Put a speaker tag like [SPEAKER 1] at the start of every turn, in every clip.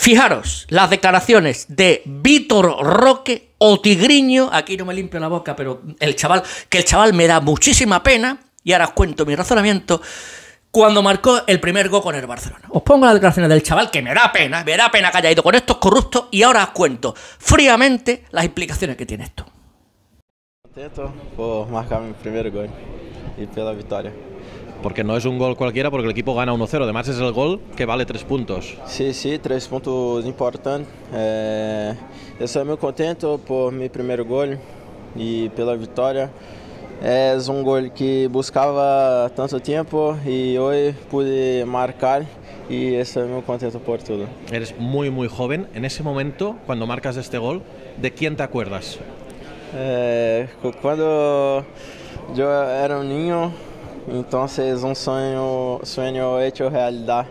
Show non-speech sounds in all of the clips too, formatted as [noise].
[SPEAKER 1] Fijaros las declaraciones de Víctor Roque o Tigriño, aquí no me limpio la boca, pero el chaval, que el chaval me da muchísima pena, y ahora os cuento mi razonamiento, cuando marcó el primer gol con el Barcelona. Os pongo las declaraciones del chaval, que me da pena, me da pena que haya ido con estos corruptos, y ahora os cuento fríamente las implicaciones que tiene esto. por marcar mi primer gol y por la victoria porque no es un gol cualquiera, porque el equipo gana 1-0. Además, es el gol que vale tres puntos. Sí, sí, tres puntos importantes. estoy eh, muy contento por mi primer gol y pela victoria. Es un gol que buscaba tanto tiempo y hoy pude marcar y estoy muy contento por todo. Eres muy, muy joven. En ese momento, cuando marcas este gol, ¿de quién te acuerdas? Eh, cuando yo era un niño, entonces un sueño, sueño hecho realidad.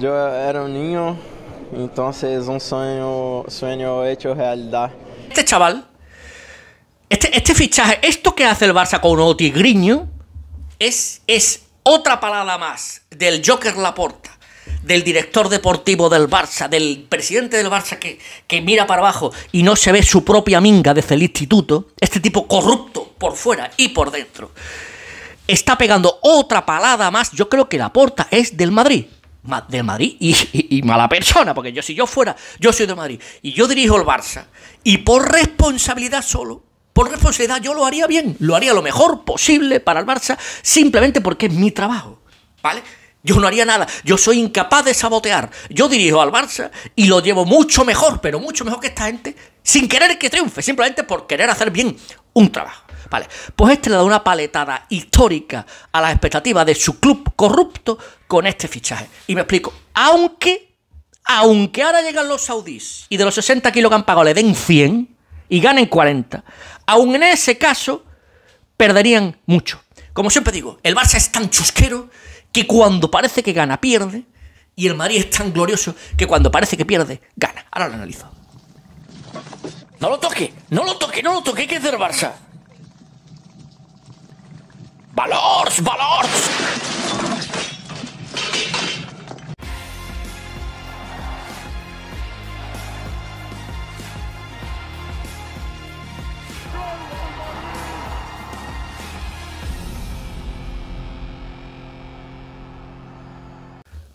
[SPEAKER 1] Yo era un niño, entonces un sueño, sueño hecho realidad. Este chaval, este, este fichaje, esto que hace el Barça con un Griño, es, es otra palabra más del Joker Laporta del director deportivo del Barça, del presidente del Barça que, que, mira para abajo y no se ve su propia minga desde el instituto, este tipo corrupto por fuera y por dentro está pegando otra palada más. Yo creo que la porta es del Madrid. del Madrid y, mala persona, porque yo si yo fuera, yo soy de Madrid y yo dirijo el Barça y por responsabilidad solo, por responsabilidad yo lo haría bien, lo haría lo mejor posible para el Barça, simplemente porque es mi trabajo, ¿vale? Yo no haría nada, yo soy incapaz de sabotear. Yo dirijo al Barça y lo llevo mucho mejor, pero mucho mejor que esta gente, sin querer que triunfe, simplemente por querer hacer bien un trabajo pues este le da una paletada histórica a las expectativas de su club corrupto con este fichaje. Y me explico, aunque, aunque ahora llegan los saudíes y de los 60 kilos que han pagado le den 100 y ganen 40, Aún en ese caso perderían mucho. Como siempre digo, el Barça es tan chusquero que cuando parece que gana pierde y el Madrid es tan glorioso que cuando parece que pierde gana. Ahora lo analizo. No lo toque, no lo toque, no lo toque, ¿Qué que hacer Barça.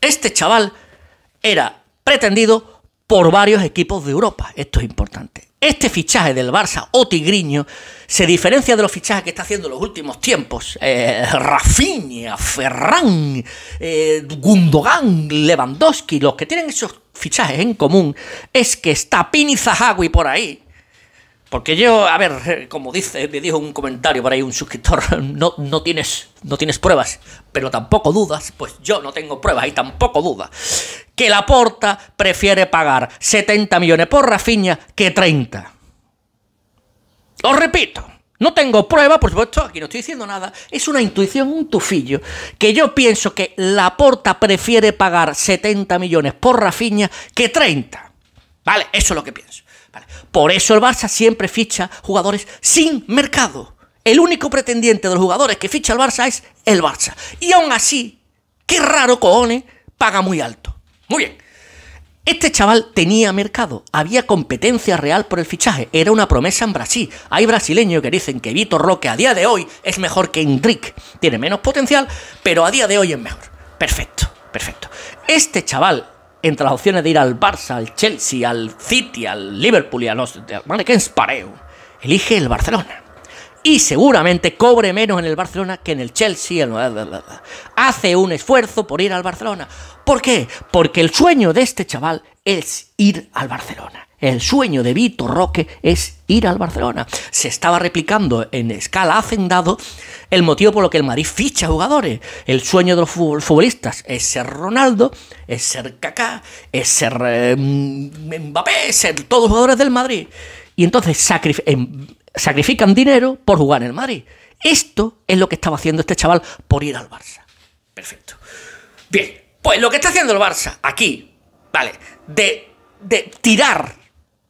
[SPEAKER 1] Este chaval era pretendido por varios equipos de Europa. Esto es importante. Este fichaje del Barça o Tigriño se diferencia de los fichajes que está haciendo en los últimos tiempos. Eh, Rafinha, Ferran, eh, Gundogan, Lewandowski, los que tienen esos fichajes en común es que está Pini Zahawi por ahí, porque yo, a ver, como dice, me dijo un comentario por ahí un suscriptor, [laughs] no, no, tienes, no tienes pruebas, pero tampoco dudas, pues yo no tengo pruebas y tampoco dudas, que la Porta prefiere pagar 70 millones por Rafiña que 30. Os repito, no tengo pruebas, por supuesto, aquí no estoy diciendo nada, es una intuición, un tufillo, que yo pienso que la Porta prefiere pagar 70 millones por Rafiña que 30. ¿Vale? Eso es lo que pienso. Por eso el Barça siempre ficha jugadores sin mercado. El único pretendiente de los jugadores que ficha el Barça es el Barça. Y aún así, qué raro cojones, paga muy alto. Muy bien. Este chaval tenía mercado, había competencia real por el fichaje, era una promesa en Brasil. Hay brasileños que dicen que Vitor Roque a día de hoy es mejor que Hendrik. Tiene menos potencial, pero a día de hoy es mejor. Perfecto, perfecto. Este chaval entre las opciones de ir al Barça, al Chelsea, al City, al Liverpool y a los es pareo, elige el Barcelona. Y seguramente cobre menos en el Barcelona que en el Chelsea. Hace un esfuerzo por ir al Barcelona. ¿Por qué? Porque el sueño de este chaval es ir al Barcelona el sueño de Vitor Roque es ir al Barcelona. Se estaba replicando en escala hacendado el motivo por lo que el Madrid ficha jugadores. El sueño de los futbolistas es ser Ronaldo, es ser Kaká, es ser em, Mbappé, es ser todos jugadores del Madrid. Y entonces em, sacrifican dinero por jugar en el Madrid. Esto es lo que estaba haciendo este chaval por ir al Barça. Perfecto. Bien, pues lo que está haciendo el Barça aquí, ¿vale? de tirar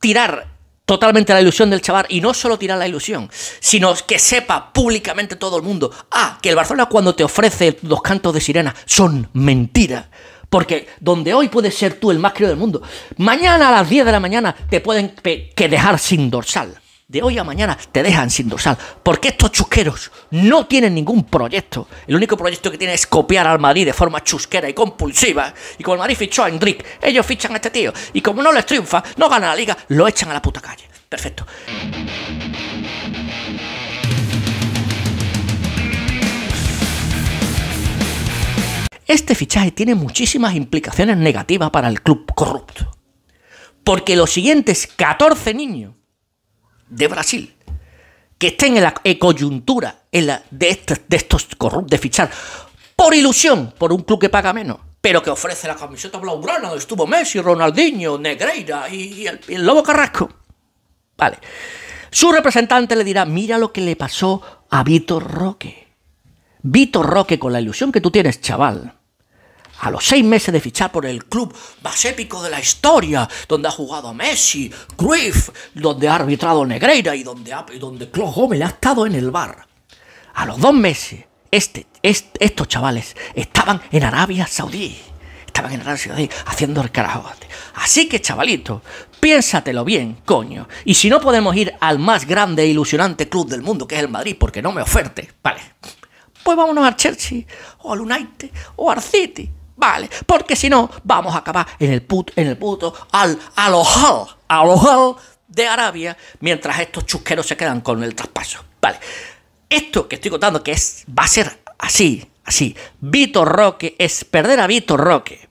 [SPEAKER 1] tirar totalmente la ilusión del chaval y no solo tirar la ilusión, sino que sepa públicamente todo el mundo, ah, que el Barcelona cuando te ofrece los cantos de sirena son mentiras. Porque donde hoy puedes ser tú el más querido del mundo, mañana a las 10 de la mañana te pueden que dejar sin dorsal de hoy a mañana te dejan sin dorsal. Porque estos chusqueros no tienen ningún proyecto. El único proyecto que tienen es copiar al Madrid de forma chusquera y compulsiva. Y como el Madrid fichó a Hendrik, ellos fichan a este tío. Y como no les triunfa, no gana la liga, lo echan a la puta calle. Perfecto. Este fichaje tiene muchísimas implicaciones negativas para el club corrupto. Porque los siguientes 14 niños de Brasil que estén en la coyuntura en la, de, estos, de corruptos de fichar por ilusión por un club que paga menos, pero que ofrece la camiseta blaugrana donde estuvo Messi, Ronaldinho, Negreira y, el, y el Lobo Carrasco. Vale. Su representante le dirá, mira lo que le pasó a Vitor Roque. Vitor Roque, con la ilusión que tú tienes, chaval, a los seis meses de fichar por el club más épico de la historia, donde ha jugado Messi, Cruyff, donde ha arbitrado Negreira y donde, y donde Claude Gómez ha estado en el bar. A los dos meses, este, este, estos chavales estaban en Arabia Saudí. Estaban en Arabia Saudí haciendo el carajo. Así que, chavalito, piénsatelo bien, coño. Y si no podemos ir al más grande e ilusionante club del mundo, que es el Madrid, porque no me oferte, vale. Pues vámonos al Chelsea, o al United, o al City, vale, porque si no, vamos a acabar en el, put, en el puto al alojal, de Arabia, mientras estos chusqueros se quedan con el traspaso. Vale, esto que estoy contando que es, va a ser así, así. Vitor Roque es perder a Vitor Roque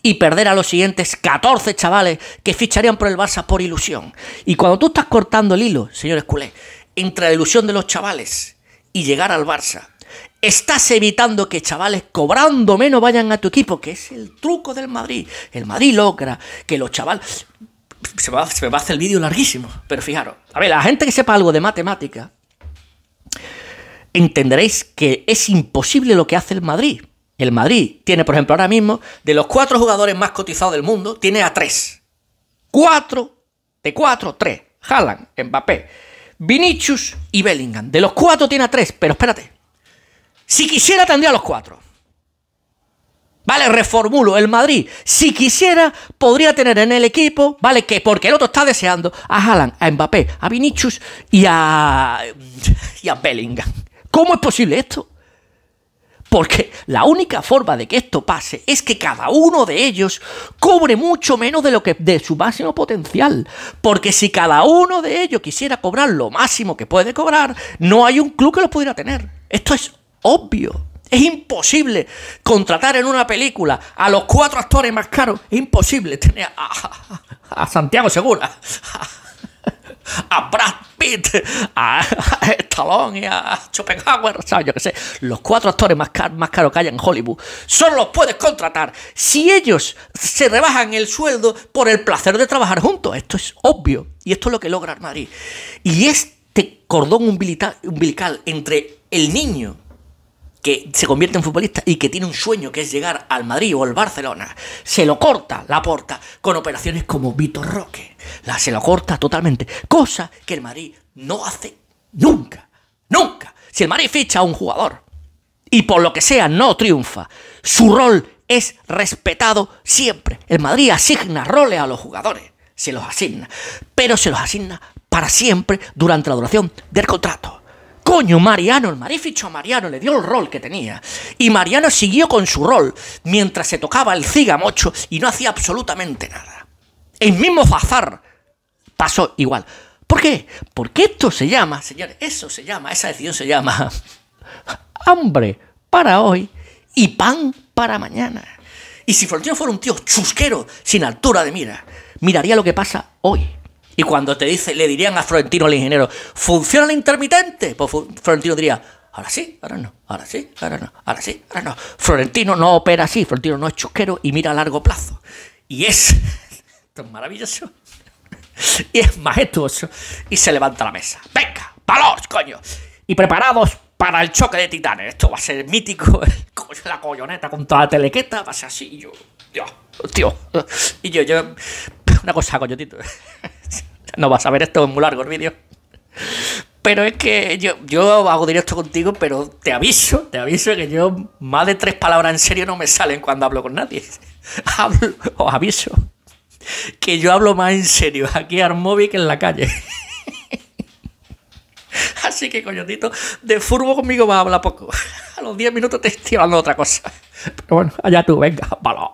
[SPEAKER 1] y perder a los siguientes 14 chavales que ficharían por el Barça por ilusión. Y cuando tú estás cortando el hilo, señores culés, entre la ilusión de los chavales y llegar al Barça, Estás evitando que chavales cobrando menos vayan a tu equipo, que es el truco del Madrid. El Madrid logra que los chavales... Se, va, me va a hacer el vídeo larguísimo, pero fijaros. A ver, la gente que sepa algo de matemática, entenderéis que es imposible lo que hace el Madrid. El Madrid tiene, por ejemplo, ahora mismo, de los cuatro jugadores más cotizados del mundo, tiene a tres. Cuatro, de cuatro, tres. Haaland, Mbappé, Vinicius y Bellingham. De los cuatro tiene a tres, pero espérate. Si quisiera, tendría los cuatro. Vale, reformulo el Madrid. Si quisiera, podría tener en el equipo, ¿vale? Que porque el otro está deseando a Haaland, a Mbappé, a Vinicius y a. y a Bellingham. ¿Cómo es posible esto? Porque la única forma de que esto pase es que cada uno de ellos cobre mucho menos de lo que de su máximo potencial. Porque si cada uno de ellos quisiera cobrar lo máximo que puede cobrar, no hay un club que lo pudiera tener. Esto es obvio. Es imposible contratar en una película a los cuatro actores más caros. Es imposible tener a, Santiago Segura, a, Brad Pitt, a, Stallone y a Schopenhauer, ¿sabes? Yo qué sé. Los cuatro actores más, más caros que hay en Hollywood. Solo los puedes contratar si ellos se rebajan el sueldo por el placer de trabajar juntos. Esto es obvio. Y esto es lo que logra Madrid. Y este cordón umbilical entre el niño que se convierte en futbolista y que tiene un sueño que es llegar al Madrid o al Barcelona, se lo corta la porta con operaciones como Vitor Roque. La, se lo corta totalmente. Cosa que el Madrid no hace nunca. Nunca. Si el Madrid ficha a un jugador y por lo que sea no triunfa, su rol es respetado siempre. El Madrid asigna roles a los jugadores. Se los asigna. Pero se los asigna para siempre durante la duración del contrato. Coño, Mariano, el marificho Mariano le dio el rol que tenía. Y Mariano siguió con su rol mientras se tocaba el cigamocho y no hacía absolutamente nada. El mismo Fazar pasó igual. ¿Por qué? Porque esto se llama, señores, eso se llama, esa decisión se llama [laughs] hambre para hoy y pan para mañana. Y si Florentino fuera un tío chusquero, sin altura de mira, miraría lo que pasa hoy. Y cuando te dice, le dirían a Florentino el ingeniero, ¿funciona el intermitente? Pues Florentino diría, ahora sí, ahora no, ahora sí, ahora no, ahora sí, ahora no. Florentino no opera así, Florentino no es chusquero y mira a largo plazo. Y es, [laughs] esto es maravilloso, [laughs] y es majestuoso, y se levanta la mesa. Venga, palos, coño. Y preparados para el choque de titanes. Esto va a ser mítico, [laughs] la colloneta con toda la telequeta, va a ser así, y yo, Dios, tío. Y yo, yo, una cosa, coñotito no vas a ver esto, es muy largo el vídeo. Pero es que yo, yo hago directo contigo, pero te aviso, te aviso que yo más de tres palabras en serio no me salen cuando hablo con nadie. [laughs] Hablo, os aviso que yo hablo más en serio aquí móvil que en la calle. [laughs] Así que, coñotito, de furbo conmigo va a hablar poco. [laughs] A los 10 minutos te estoy hablando otra cosa. Pero bueno, allá tú, venga, valor.